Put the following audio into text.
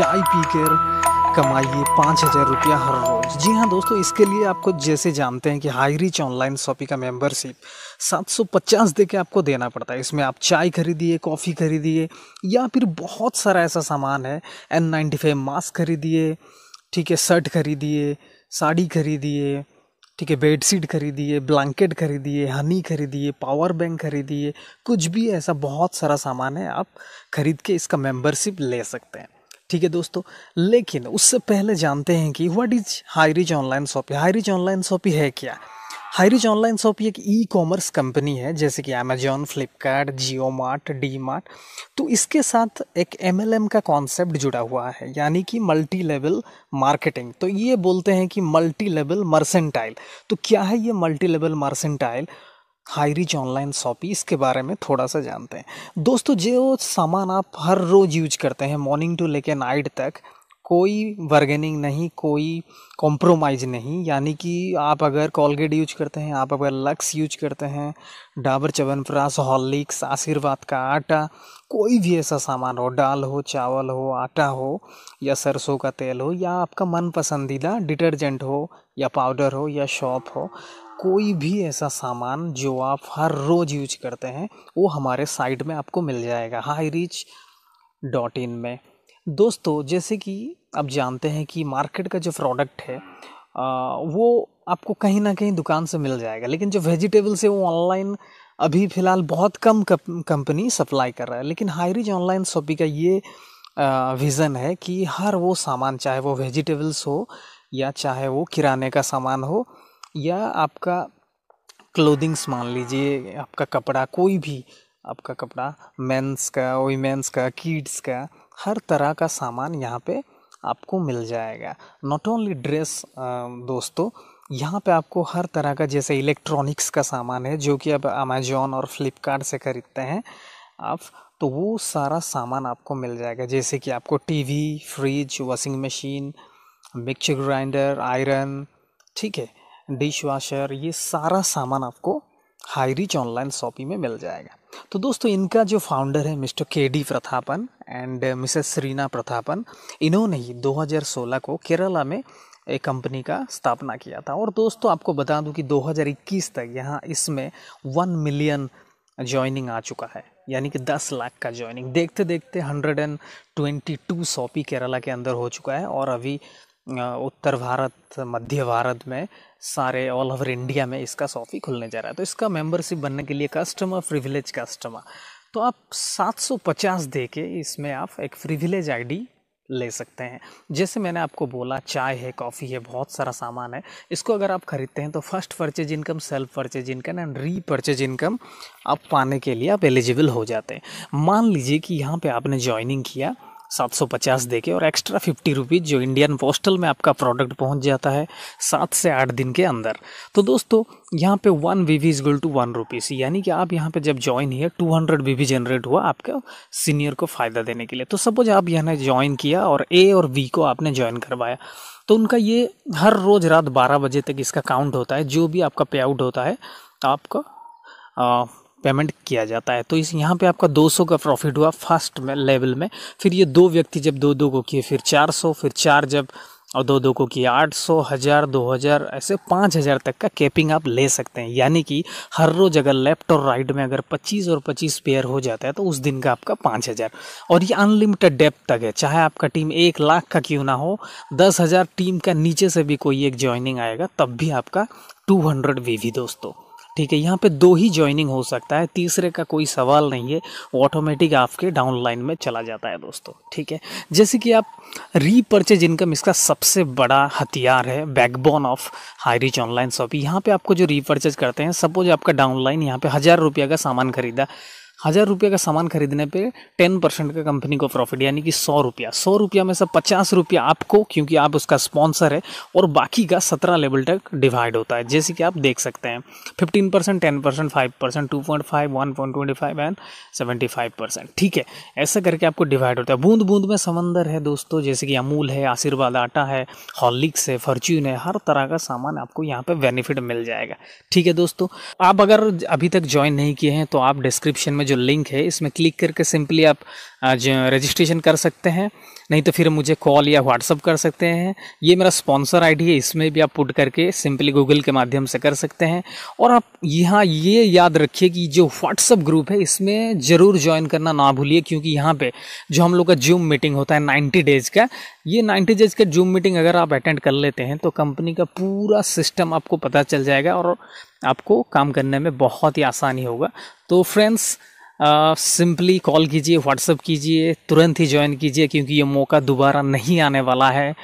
चाय पी कर कमाइए पाँच हज़ार रुपया हर रोज़ जी हाँ दोस्तों इसके लिए आपको जैसे जानते हैं कि हाई रीच ऑनलाइन शॉपिंग का मेंबरशिप 750 दे के आपको देना पड़ता है इसमें आप चाय खरीदिए कॉफ़ी खरीदिए या फिर बहुत सारा ऐसा सामान है एन नाइन्टी फाइव मास्क खरीदिए ठीक है शर्ट खरीदिए साड़ी खरीदिए ठीक है बेडशीट खरीदिए ब्लैंकेट खरीदिए हनी खरीदिए पावर बैंक खरीदिए कुछ भी ऐसा बहुत सारा सामान है आप खरीद के इसका मेंबरशिप ले सकते हैं ठीक है दोस्तों लेकिन उससे पहले जानते हैं कि what is HiRich online shoppe HiRich online shoppe है क्या हाईरिज ऑनलाइन शॉपिंग एक ई कॉमर्स कंपनी है जैसे कि अमेजोन फ्लिपकार्ट जियो मार्ट डी मार्ट तो इसके साथ एक एम का कॉन्सेप्ट जुड़ा हुआ है यानी कि मल्टी लेवल मार्केटिंग तो ये बोलते हैं कि मल्टी लेवल मर्सेंटाइल तो क्या है ये multi level mercantile Hi Rich online shoppe इसके बारे में थोड़ा सा जानते हैं दोस्तों जो सामान आप हर रोज़ यूज करते हैं मॉर्निंग टू लेके नाइट तक कोई बर्गेनिंग नहीं कोई कॉम्प्रोमाइज़ नहीं यानी कि आप अगर कॉलगेट यूज करते हैं आप अगर लक्स यूज करते हैं डाबर च्यवनप्राश हॉर्लिक्स आशीर्वाद का आटा कोई भी ऐसा सामान हो दाल हो चावल हो आटा हो या सरसों का तेल हो या आपका मन पसंदीदा डिटर्जेंट हो या पाउडर हो या शॉप हो कोई भी ऐसा सामान जो आप हर रोज़ यूज करते हैं वो हमारे साइट में आपको मिल जाएगा हाई रिच डॉट इन में दोस्तों जैसे कि आप जानते हैं कि मार्केट का जो प्रोडक्ट है आ, वो आपको कहीं ना कहीं दुकान से मिल जाएगा लेकिन जो वेजिटेबल्स है वो ऑनलाइन अभी फ़िलहाल बहुत कम कंपनी सप्लाई कर रहा है लेकिन हाईरिज ऑनलाइन शॉपिंग का ये विज़न है कि हर वो सामान चाहे वो वेजिटेबल्स हो या चाहे वो किराने का सामान हो या आपका क्लोदिंग्स मान लीजिए आपका कपड़ा कोई भी आपका कपड़ा मेंस का वीमेंस का किड्स का हर तरह का सामान यहाँ पे आपको मिल जाएगा नॉट ओनली ड्रेस दोस्तों यहाँ पे आपको हर तरह का जैसे इलेक्ट्रॉनिक्स का सामान है जो कि आप अमेजोन और फ्लिपकार्ट से ख़रीदते हैं आप तो वो सारा सामान आपको मिल जाएगा जैसे कि आपको TV fridge washing machine mixer grinder iron ठीक है डिश वाशर ये सारा सामान आपको हाई रिच ऑनलाइन शॉपिंग में मिल जाएगा तो दोस्तों इनका जो फाउंडर है mister K D Prathapan and uh, Mrs Sreena Prathapan इन्होंने ही 2016 को केरला में एक कंपनी का स्थापना किया था और दोस्तों आपको बता दूं कि 2021 तक यहाँ इसमें वन मिलियन ज्वाइनिंग आ चुका है यानी कि 10 लाख का ज्वाइनिंग देखते देखते 122 शॉपी केरला के अंदर हो चुका है और अभी उत्तर भारत मध्य भारत में सारे ऑल ओवर इंडिया में इसका सॉफ़ी खुलने जा रहा है तो इसका मेंबरशिप बनने के लिए कस्टमर प्रिविलेज कस्टमर तो आप 750 दे के इसमें आप एक प्रिविलेज आईडी ले सकते हैं जैसे मैंने आपको बोला चाय है कॉफ़ी है बहुत सारा सामान है इसको अगर आप ख़रीदते हैं तो first purchase income self purchase income and repurchase income आप पाने के लिए आप एलिजिबल हो जाते हैं मान लीजिए कि यहाँ पे आपने ज्वाइनिंग किया सात सौ पचास दे के और एक्स्ट्रा फिफ्टी रुपीज़ जो इंडियन पोस्टल में आपका प्रोडक्ट पहुंच जाता है सात से आठ दिन के अंदर तो दोस्तों यहाँ पे one V V equal to one rupees यानी कि आप यहाँ पे जब ज्वाइन है two hundred V V generate हुआ आपका सीनियर को फ़ायदा देने के लिए तो सपोज आप यहाँ ज्वाइन किया और ए और वी को आपने ज्वाइन करवाया तो उनका ये हर रोज़ रात बारह बजे तक इसका काउंट होता है जो भी आपका पे आउट होता है आपका पेमेंट किया जाता है तो इस यहाँ पे आपका 200 का प्रॉफिट हुआ फर्स्ट में लेवल में फिर ये दो व्यक्ति जब दो दो को किए फिर 400 फिर चार जब और दो दो को किए आठ सौ हज़ार दो हज़ार ऐसे पाँच हज़ार तक का कैपिंग आप ले सकते हैं यानी कि हर रोज़ अगर लेफ्ट और राइट में अगर पच्चीस और पच्चीस पेयर हो जाता है तो उस दिन का आपका पाँच हज़ार और ये अनलिमिटेड डेप्थ तक है चाहे आपका टीम एक लाख का क्यों ना हो दस हज़ार टीम का नीचे से भी कोई एक ज्वाइनिंग आएगा तब भी आपका टू हंड्रेड वी दोस्तों ठीक है यहाँ पे दो ही ज्वाइनिंग हो सकता है तीसरे का कोई सवाल नहीं है वो ऑटोमेटिक आपके डाउन लाइन में चला जाता है दोस्तों ठीक है जैसे कि आप रीपर्चेज इनकम इसका सबसे बड़ा हथियार है backbone of Hi Rich online shop यहाँ पे आपको जो रीपर्चेज करते हैं सपोज आपका डाउन लाइन यहाँ पे हज़ार रुपया का सामान खरीदा हज़ार रुपये का सामान खरीदने पे टेन परसेंट का कंपनी को प्रॉफिट यानी कि सौ रुपया सौ रुपया में से पचास रुपया आपको क्योंकि आप उसका स्पॉन्सर है और बाकी का सत्रह लेवल तक डिवाइड होता है जैसे कि आप देख सकते हैं fifteen percent ten percent five percent two point five one point twenty five and seventy five percent ठीक है ऐसा करके आपको डिवाइड होता है बूंद बूंद में समंदर है दोस्तों जैसे कि अमूल है आशीर्वाद आटा है हॉलिक्स है फॉर्च्यून है हर तरह का सामान आपको यहाँ पर बेनिफिट मिल जाएगा ठीक है दोस्तों आप अगर अभी तक ज्वाइन नहीं किए हैं तो आप डिस्क्रिप्शन में जो लिंक है इसमें क्लिक करके सिंपली आप रजिस्ट्रेशन कर सकते हैं नहीं तो फिर मुझे कॉल या व्हाट्सअप कर सकते हैं ये मेरा स्पॉन्सर आईडी है इसमें भी आप पुट करके सिंपली गूगल के माध्यम से कर सकते हैं और आप यहाँ ये याद रखिए कि जो व्हाट्सअप ग्रुप है इसमें ज़रूर ज्वाइन करना ना भूलिए क्योंकि यहाँ पे जो हम लोग का जूम मीटिंग होता है नाइन्टी डेज़ का ये नाइन्टी डेज़ का जूम मीटिंग अगर आप अटेंड कर लेते हैं तो कंपनी का पूरा सिस्टम आपको पता चल जाएगा और आपको काम करने में बहुत ही आसानी होगा तो फ्रेंड्स सिंपली कॉल कीजिए व्हाट्सअप कीजिए तुरंत ही ज्वाइन कीजिए क्योंकि ये मौका दोबारा नहीं आने वाला है